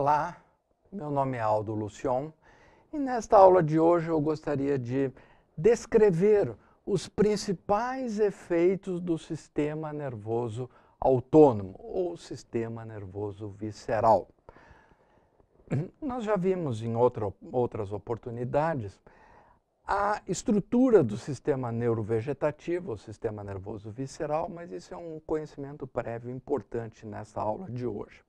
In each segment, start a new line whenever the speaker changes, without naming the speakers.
Olá, meu nome é Aldo Lucion e nesta aula de hoje eu gostaria de descrever os principais efeitos do sistema nervoso autônomo ou sistema nervoso visceral. Nós já vimos em outra, outras oportunidades a estrutura do sistema neurovegetativo, o sistema nervoso visceral, mas isso é um conhecimento prévio importante nesta aula de hoje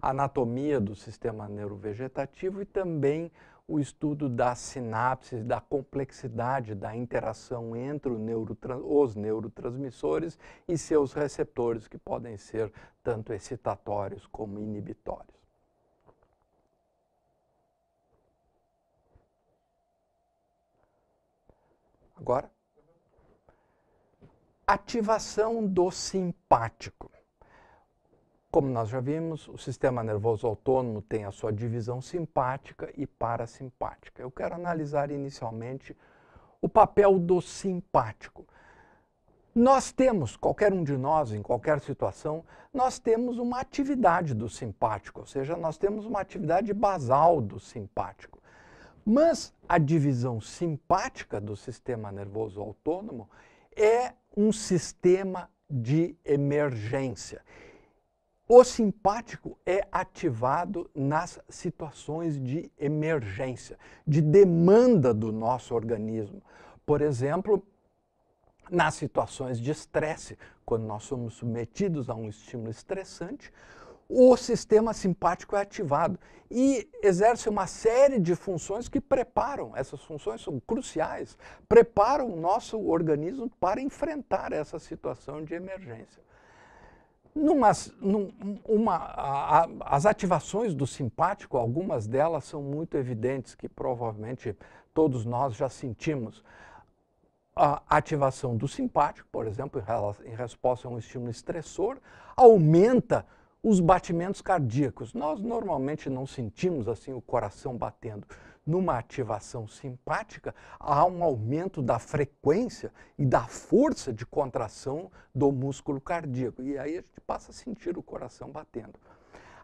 anatomia do sistema neurovegetativo e também o estudo das sinapses, da complexidade da interação entre neurotrans os neurotransmissores e seus receptores, que podem ser tanto excitatórios como inibitórios. Agora, ativação do simpático. Como nós já vimos, o sistema nervoso autônomo tem a sua divisão simpática e parasimpática. Eu quero analisar inicialmente o papel do simpático. Nós temos, qualquer um de nós, em qualquer situação, nós temos uma atividade do simpático, ou seja, nós temos uma atividade basal do simpático. Mas a divisão simpática do sistema nervoso autônomo é um sistema de emergência. O simpático é ativado nas situações de emergência, de demanda do nosso organismo. Por exemplo, nas situações de estresse, quando nós somos submetidos a um estímulo estressante, o sistema simpático é ativado e exerce uma série de funções que preparam, essas funções são cruciais, preparam o nosso organismo para enfrentar essa situação de emergência. Numas, num, uma, a, a, as ativações do simpático, algumas delas são muito evidentes, que provavelmente todos nós já sentimos. A ativação do simpático, por exemplo, em, em resposta a um estímulo estressor, aumenta os batimentos cardíacos. Nós normalmente não sentimos assim o coração batendo. Numa ativação simpática, há um aumento da frequência e da força de contração do músculo cardíaco. E aí a gente passa a sentir o coração batendo.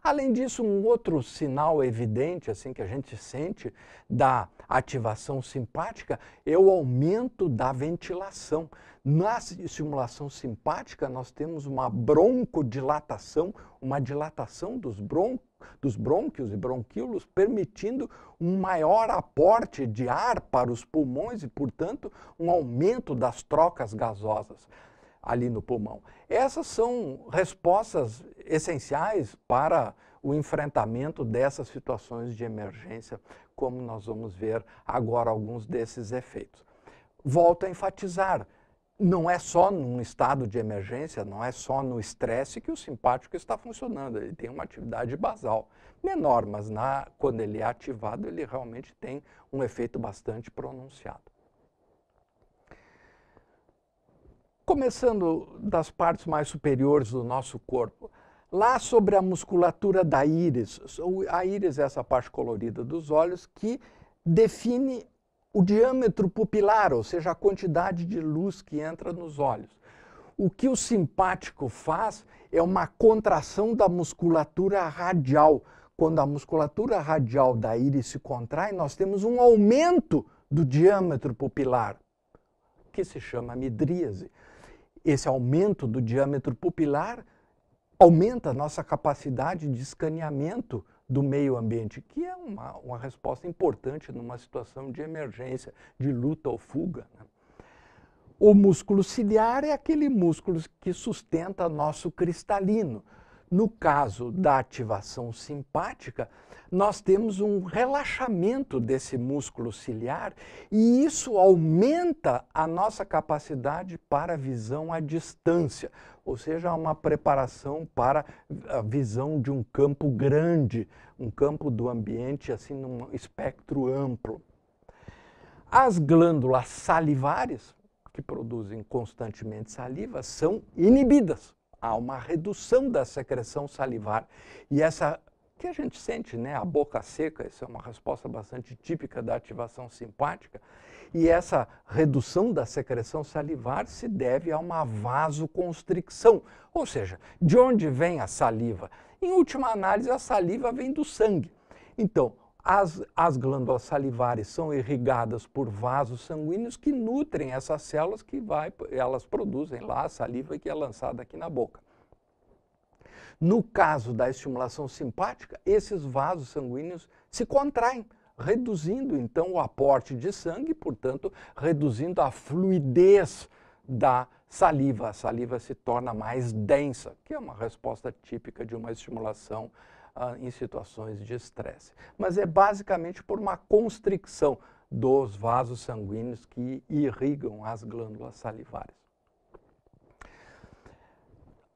Além disso, um outro sinal evidente assim que a gente sente da ativação simpática é o aumento da ventilação. Na estimulação simpática, nós temos uma broncodilatação, uma dilatação dos, bron dos brônquios e bronquíolos, permitindo um maior aporte de ar para os pulmões e, portanto, um aumento das trocas gasosas ali no pulmão. Essas são respostas essenciais para o enfrentamento dessas situações de emergência, como nós vamos ver agora alguns desses efeitos. Volto a enfatizar, não é só num estado de emergência, não é só no estresse que o simpático está funcionando, ele tem uma atividade basal menor, mas na, quando ele é ativado, ele realmente tem um efeito bastante pronunciado. Começando das partes mais superiores do nosso corpo, lá sobre a musculatura da íris. A íris é essa parte colorida dos olhos que define o diâmetro pupilar, ou seja, a quantidade de luz que entra nos olhos. O que o simpático faz é uma contração da musculatura radial. Quando a musculatura radial da íris se contrai, nós temos um aumento do diâmetro pupilar, que se chama midríase esse aumento do diâmetro pupilar aumenta a nossa capacidade de escaneamento do meio ambiente, que é uma, uma resposta importante numa situação de emergência, de luta ou fuga. Né? O músculo ciliar é aquele músculo que sustenta nosso cristalino. No caso da ativação simpática, nós temos um relaxamento desse músculo ciliar e isso aumenta a nossa capacidade para visão à distância, ou seja, uma preparação para a visão de um campo grande, um campo do ambiente assim num espectro amplo. As glândulas salivares, que produzem constantemente saliva, são inibidas há uma redução da secreção salivar e essa que a gente sente, né, a boca seca, isso é uma resposta bastante típica da ativação simpática, e essa redução da secreção salivar se deve a uma vasoconstricção, ou seja, de onde vem a saliva? Em última análise, a saliva vem do sangue. Então, as, as glândulas salivares são irrigadas por vasos sanguíneos que nutrem essas células que vai, elas produzem lá a saliva que é lançada aqui na boca. No caso da estimulação simpática, esses vasos sanguíneos se contraem, reduzindo então o aporte de sangue, portanto, reduzindo a fluidez da saliva. A saliva se torna mais densa, que é uma resposta típica de uma estimulação simpática ah, em situações de estresse. Mas é basicamente por uma constricção dos vasos sanguíneos que irrigam as glândulas salivares.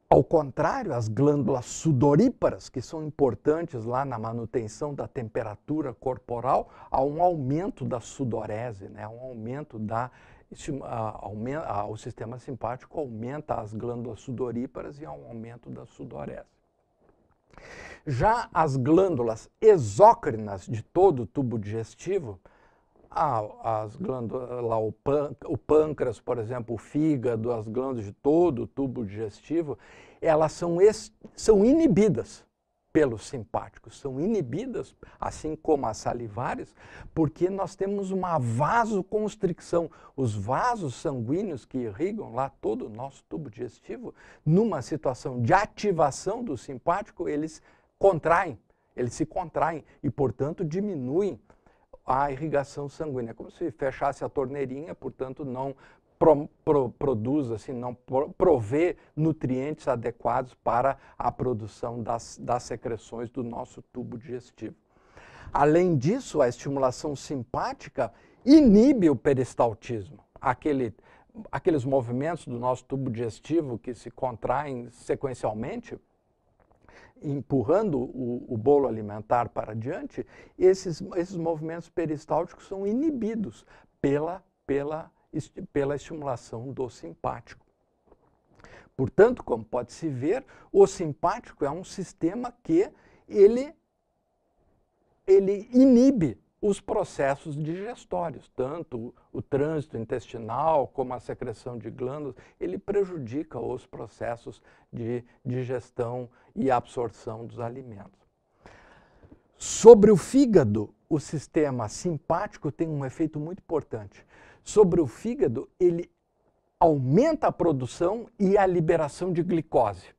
Ao contrário, as glândulas sudoríparas, que são importantes lá na manutenção da temperatura corporal, há um aumento da sudorese, né? um aumento da. Aumenta, o sistema simpático aumenta as glândulas sudoríparas e há um aumento da sudorese. Já as glândulas exócrinas de todo o tubo digestivo, as glândulas, o, pâncreas, por exemplo, o fígado, as glândulas de todo o tubo digestivo, elas são, são inibidas pelos simpáticos são inibidas, assim como as salivares, porque nós temos uma vasoconstricção. Os vasos sanguíneos que irrigam lá todo o nosso tubo digestivo, numa situação de ativação do simpático, eles contraem, eles se contraem e, portanto, diminuem a irrigação sanguínea. É como se fechasse a torneirinha, portanto, não pro, pro, produz, assim, não pro, provê nutrientes adequados para a produção das, das secreções do nosso tubo digestivo. Além disso, a estimulação simpática inibe o peristaltismo, aquele, aqueles movimentos do nosso tubo digestivo que se contraem sequencialmente, empurrando o, o, bolo alimentar para diante, esses, esses movimentos peristálticos são inibidos pela, pela pela estimulação do simpático. Portanto, como pode se ver, o simpático é um sistema que ele, ele inibe os processos digestórios, tanto o, o trânsito intestinal como a secreção de glândulas, ele prejudica os processos de digestão e absorção dos alimentos. Sobre o fígado, o sistema simpático tem um efeito muito importante sobre o fígado, ele aumenta a produção e a liberação de glicose.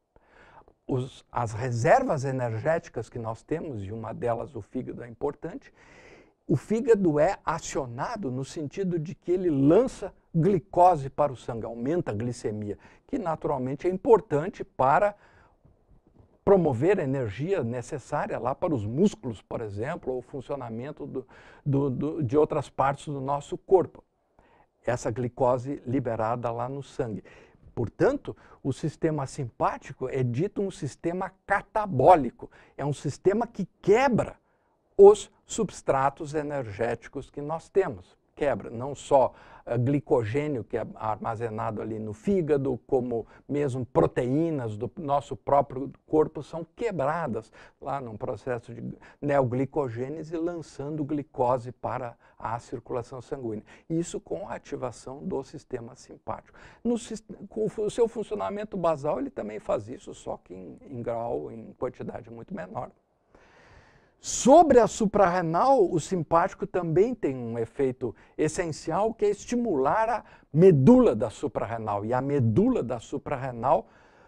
Os, as reservas energéticas que nós temos, e uma delas o fígado é importante, o fígado é acionado no sentido de que ele lança glicose para o sangue, aumenta a glicemia, que naturalmente é importante para promover a energia necessária lá para os músculos, por exemplo, ou o funcionamento do, do, do, de outras partes do nosso corpo essa glicose liberada lá no sangue. Portanto, o sistema simpático é dito um sistema catabólico, é um sistema que quebra os substratos energéticos que nós temos quebra, não só eh, glicogênio que é armazenado ali no fígado, como mesmo proteínas do nosso próprio corpo são quebradas lá num processo de neoglicogênese, lançando glicose para a circulação sanguínea. Isso com a ativação do sistema simpático. No, com o seu funcionamento basal, ele também faz isso, só que em, em grau, em quantidade muito menor. Sobre a suprarrenal, o simpático também tem um efeito essencial que é estimular a medula da suprarrenal. E a medula da suprarrenal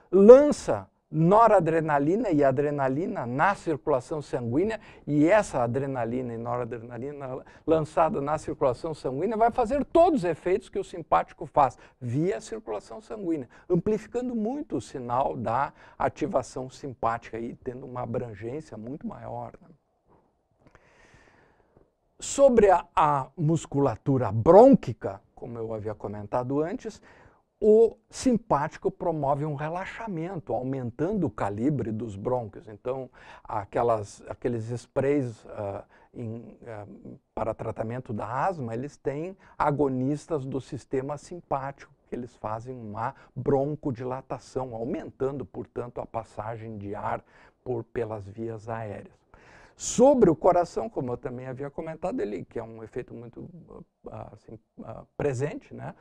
lança noradrenalina e adrenalina na circulação sanguínea, e essa adrenalina e noradrenalina lançada na circulação sanguínea vai fazer todos os efeitos que o simpático faz via circulação sanguínea, amplificando muito o sinal da ativação simpática e tendo uma abrangência muito maior. Né? Sobre a, a musculatura brônquica, como eu havia comentado antes, o simpático promove um relaxamento, aumentando o calibre dos brônquios. Então, aquelas, aqueles sprays uh, em, uh, para tratamento da asma, eles têm agonistas do sistema simpático, que eles fazem uma broncodilatação, aumentando, portanto, a passagem de ar por, pelas vias aéreas. Sobre o coração, como eu também havia comentado, ele, que é um efeito muito ah, assim, ah, presente, né?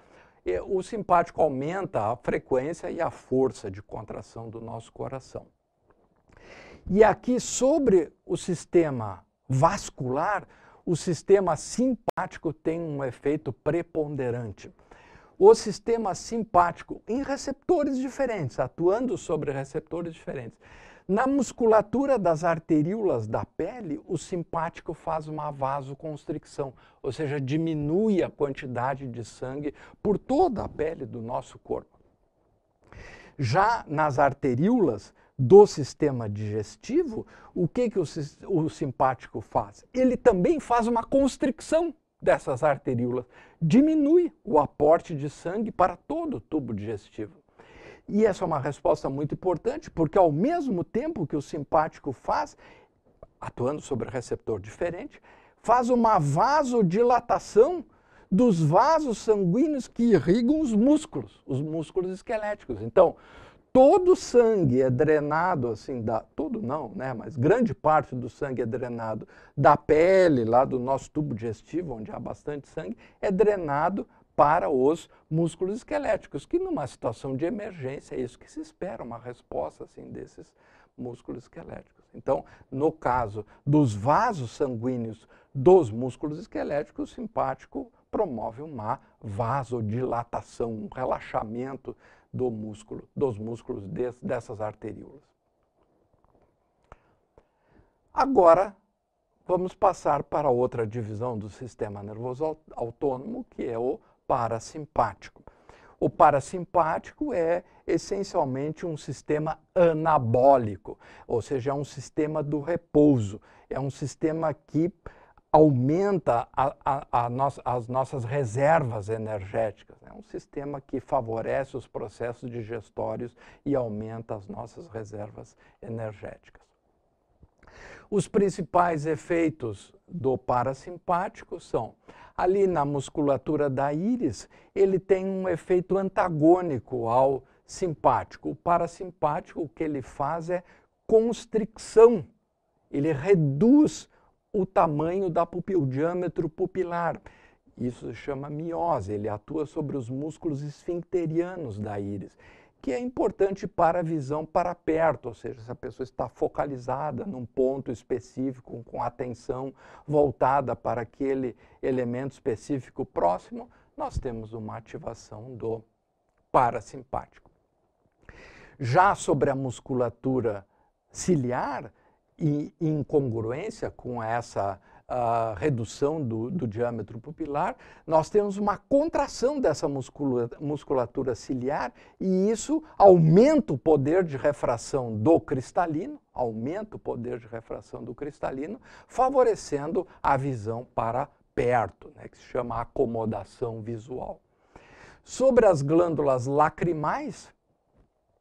E o simpático aumenta a frequência e a força de contração do nosso coração. E aqui, sobre o sistema vascular, o sistema simpático tem um efeito preponderante. O sistema simpático, em receptores diferentes, atuando sobre receptores diferentes na musculatura das arteríolas da pele, o simpático faz uma vasoconstricção, ou seja, diminui a quantidade de sangue por toda a pele do nosso corpo. Já nas arteríolas do sistema digestivo, o que, que o, o simpático faz? Ele também faz uma constricção dessas arteríolas, diminui o aporte de sangue para todo o tubo digestivo. E essa é uma resposta muito importante, porque ao mesmo tempo que o simpático faz, atuando sobre receptor diferente, faz uma vasodilatação dos vasos sanguíneos que irrigam os músculos, os músculos esqueléticos. Então, todo o sangue é drenado assim da todo não, né, mas grande parte do sangue é drenado da pele, lá do nosso tubo digestivo, onde há bastante sangue, é drenado para os músculos esqueléticos, que numa situação de emergência é isso que se espera, uma resposta assim desses músculos esqueléticos. Então, no caso dos vasos sanguíneos dos músculos esqueléticos, o simpático promove uma vasodilatação, um relaxamento do músculo, dos músculos dessas arteríolas. Agora, vamos passar para outra divisão do sistema nervoso autônomo, que é o parasimpático. O parasimpático é essencialmente um sistema anabólico, ou seja, é um sistema do repouso, é um sistema que aumenta a, a, a as nossas reservas energéticas. É um sistema que favorece os processos digestórios e aumenta as nossas reservas energéticas. Os principais efeitos do parasimpático são ali na musculatura da íris, ele tem um efeito antagônico ao simpático. O parasimpático, o que ele faz é constricção, ele reduz o tamanho da pupila, o diâmetro pupilar. Isso se chama miose, ele atua sobre os músculos esfincterianos da íris que é importante para a visão para perto, ou seja, se a pessoa está focalizada num ponto específico, com atenção voltada para aquele elemento específico próximo, nós temos uma ativação do parasimpático. Já sobre a musculatura ciliar, e incongruência com essa a redução do, do, diâmetro pupilar, nós temos uma contração dessa musculatura, musculatura ciliar e isso aumenta o poder de refração do cristalino, aumenta o poder de refração do cristalino, favorecendo a visão para perto, né, que se chama acomodação visual. Sobre as glândulas lacrimais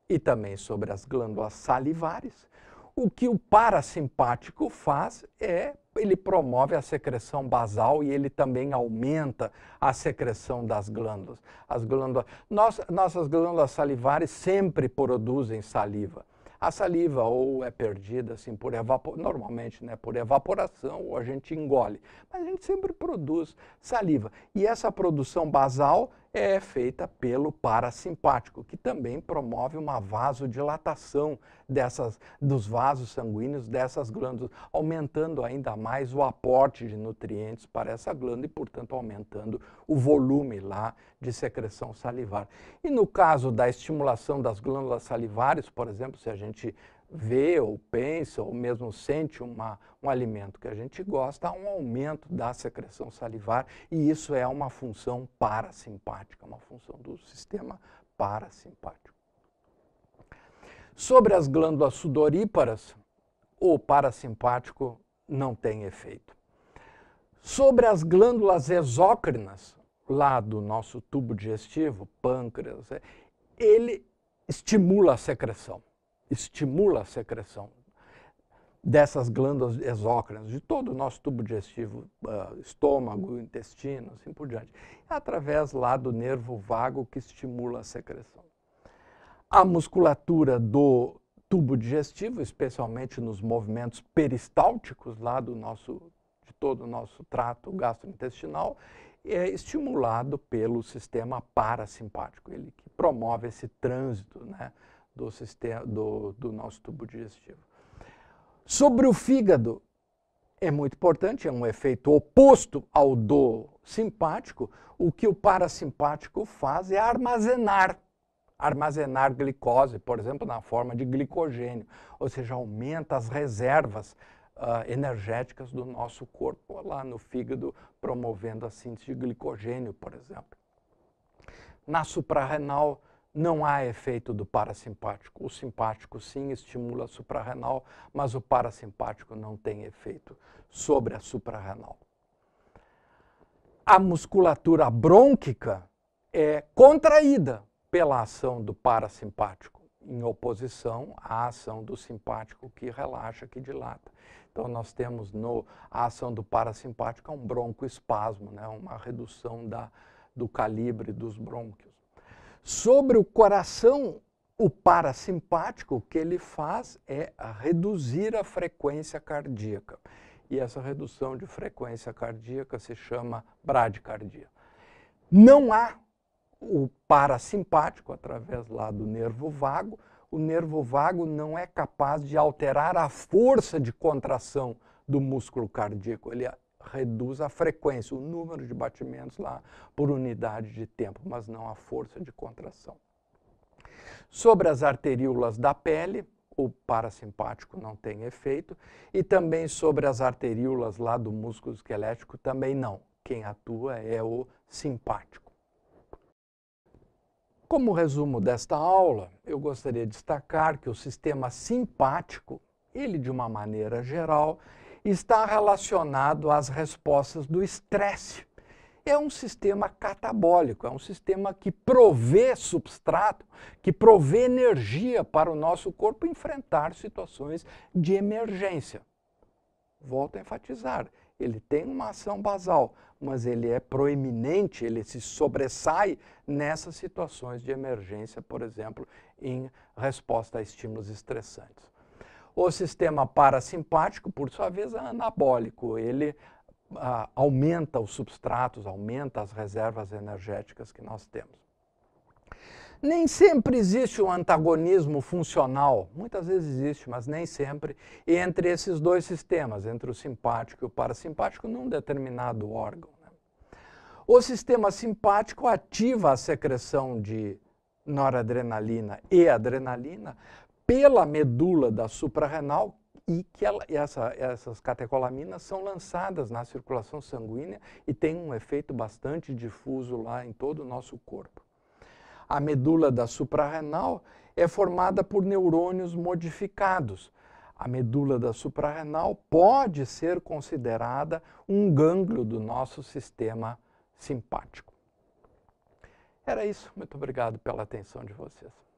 e também sobre as glândulas salivares, o que o parasimpático faz é ele promove a secreção basal e ele também aumenta a secreção das glândulas. As glândulas nossas, nossas glândulas salivares sempre produzem saliva. A saliva ou é perdida assim por evapo normalmente, né, por evaporação ou a gente engole, mas a gente sempre produz saliva. E essa produção basal é feita pelo parasimpático, que também promove uma vasodilatação dessas, dos vasos sanguíneos dessas glândulas, aumentando ainda mais o aporte de nutrientes para essa glândula e, portanto, aumentando o volume lá de secreção salivar. E no caso da estimulação das glândulas salivares, por exemplo, se a gente vê ou pensa ou mesmo sente uma, um alimento que a gente gosta, há um aumento da secreção salivar e isso é uma função parasimpática, uma função do sistema parasimpático. Sobre as glândulas sudoríparas, o parasimpático não tem efeito. Sobre as glândulas exócrinas, lá do nosso tubo digestivo, pâncreas, é, ele estimula a secreção estimula a secreção dessas glândulas exócrinas, de todo o nosso tubo digestivo, ah, estômago, intestino, assim por diante, é através lá do nervo vago que estimula a secreção. A musculatura do tubo digestivo, especialmente nos movimentos peristálticos lá do nosso, de todo o nosso trato gastrointestinal, é estimulado pelo sistema parasimpático, ele que promove esse trânsito, né? do, sistema, do, do nosso tubo digestivo. Sobre o fígado, é muito importante, é um efeito oposto ao do simpático. O que o parasimpático faz é armazenar, armazenar glicose, por exemplo, na forma de glicogênio, ou seja, aumenta as reservas uh, energéticas do nosso corpo lá no fígado, promovendo a síntese de glicogênio, por exemplo. Na suprarrenal, não há efeito do parasimpático. O simpático sim estimula a suprarrenal, mas o parasimpático não tem efeito sobre a suprarrenal. A musculatura brônquica é contraída pela ação do parasimpático, em oposição à ação do simpático que relaxa, que dilata. Então nós temos no, a ação do parasimpático é um broncoespasmo, né, uma redução da, do calibre dos brônquios. Sobre o coração, o parasimpático, o que ele faz é reduzir a frequência cardíaca. E essa redução de frequência cardíaca se chama bradicardia. Não há o parasimpático, através lá do nervo vago, o nervo vago não é capaz de alterar a força de contração do músculo cardíaco. Ele é reduz a frequência, o número de batimentos lá por unidade de tempo, mas não a força de contração. Sobre as arteríolas da pele, o parasimpático não tem efeito, e também sobre as arteríolas lá do músculo esquelético também não. Quem atua é o simpático. Como resumo desta aula, eu gostaria de destacar que o sistema simpático, ele de uma maneira geral, está relacionado às respostas do estresse. É um sistema catabólico, é um sistema que provê substrato, que provê energia para o nosso corpo enfrentar situações de emergência. Volto a enfatizar, ele tem uma ação basal, mas ele é proeminente, ele se sobressai nessas situações de emergência, por exemplo, em resposta a estímulos estressantes. O sistema parasimpático, por sua vez, é anabólico. Ele ah, aumenta os substratos, aumenta as reservas energéticas que nós temos. Nem sempre existe um antagonismo funcional, muitas vezes existe, mas nem sempre, entre esses dois sistemas, entre o simpático e o parasimpático, num determinado órgão. Né? O sistema simpático ativa a secreção de noradrenalina e adrenalina pela medula da suprarrenal e que ela, essa, essas catecolaminas são lançadas na circulação sanguínea e tem um efeito bastante difuso lá em todo o nosso corpo. A medula da suprarrenal é formada por neurônios modificados. A medula da suprarrenal pode ser considerada um gânglio do nosso sistema simpático. Era isso. Muito obrigado pela atenção de vocês.